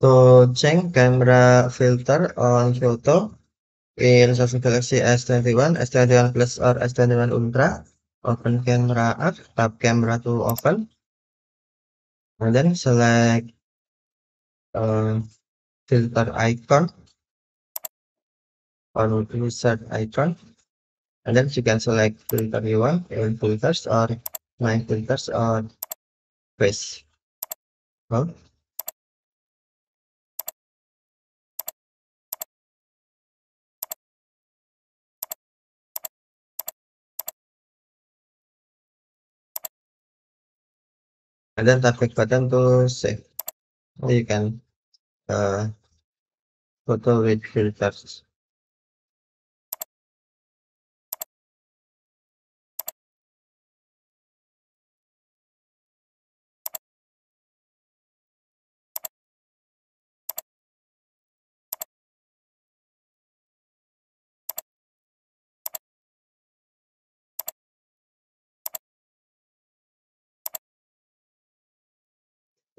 to change camera filter on photo in Samsung Galaxy S21, S21 Plus or S21 Ultra. Open camera app, tap camera to open. And then select uh, filter icon or insert icon. And then you can select filter you want, even filters or my filters or face. Well, and ada tablet button to save. Or oh, you iya can uh, eh, photo with filters.